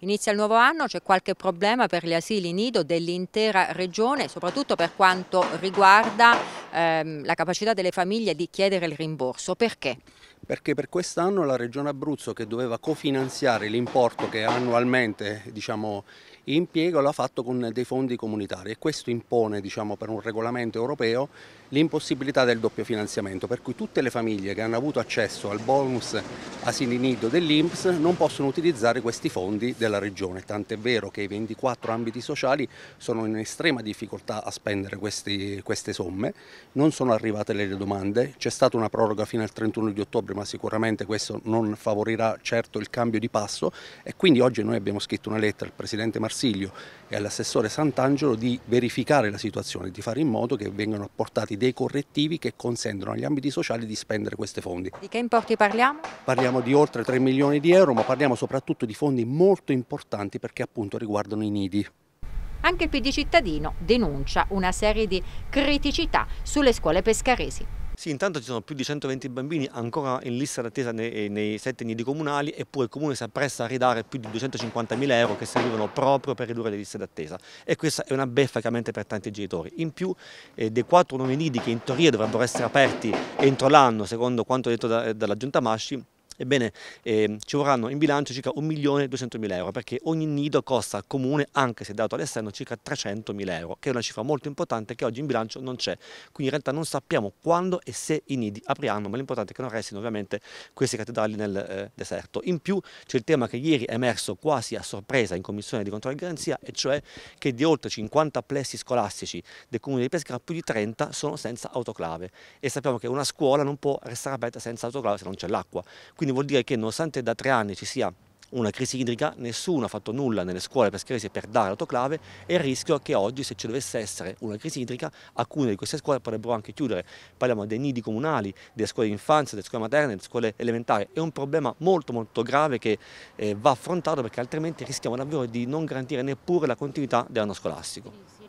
Inizia il nuovo anno, c'è qualche problema per gli asili nido dell'intera regione, soprattutto per quanto riguarda ehm, la capacità delle famiglie di chiedere il rimborso. Perché? perché per quest'anno la Regione Abruzzo che doveva cofinanziare l'importo che annualmente diciamo, impiega l'ha fatto con dei fondi comunitari e questo impone diciamo, per un regolamento europeo l'impossibilità del doppio finanziamento, per cui tutte le famiglie che hanno avuto accesso al bonus asili nido dell'INPS non possono utilizzare questi fondi della Regione, tant'è vero che i 24 ambiti sociali sono in estrema difficoltà a spendere questi, queste somme, non sono arrivate le domande, c'è stata una proroga fino al 31 di ottobre ma sicuramente questo non favorirà certo il cambio di passo e quindi oggi noi abbiamo scritto una lettera al Presidente Marsiglio e all'assessore Sant'Angelo di verificare la situazione, di fare in modo che vengano apportati dei correttivi che consentano agli ambiti sociali di spendere questi fondi. Di che importi parliamo? Parliamo di oltre 3 milioni di euro, ma parliamo soprattutto di fondi molto importanti perché appunto riguardano i nidi. Anche il PD cittadino denuncia una serie di criticità sulle scuole pescaresi. Sì, intanto ci sono più di 120 bambini ancora in lista d'attesa nei, eh, nei sette nidi comunali eppure il comune si appresta a ridare più di 250.000 euro che servivano proprio per ridurre le liste d'attesa e questa è una beffa chiaramente per tanti genitori. In più eh, dei quattro nuovi nidi che in teoria dovrebbero essere aperti entro l'anno secondo quanto detto da, eh, dalla giunta Masci Ebbene, eh, ci vorranno in bilancio circa 1.200.000 euro perché ogni nido costa al comune, anche se dato all'esterno, circa 300.000 euro, che è una cifra molto importante che oggi in bilancio non c'è. Quindi in realtà non sappiamo quando e se i nidi apriranno, ma l'importante è che non restino ovviamente queste cattedrali nel eh, deserto. In più c'è il tema che ieri è emerso quasi a sorpresa in commissione di controllo e garanzia, e cioè che di oltre 50 plessi scolastici del comune di Pescara più di 30 sono senza autoclave e sappiamo che una scuola non può restare aperta senza autoclave se non c'è l'acqua. Quindi vuol dire che nonostante da tre anni ci sia una crisi idrica, nessuno ha fatto nulla nelle scuole per pescherese per dare l'autoclave e il rischio è che oggi se ci dovesse essere una crisi idrica alcune di queste scuole potrebbero anche chiudere. Parliamo dei nidi comunali, delle scuole di infanzia, delle scuole materne, delle scuole elementari. È un problema molto molto grave che eh, va affrontato perché altrimenti rischiamo davvero di non garantire neppure la continuità dell'anno scolastico.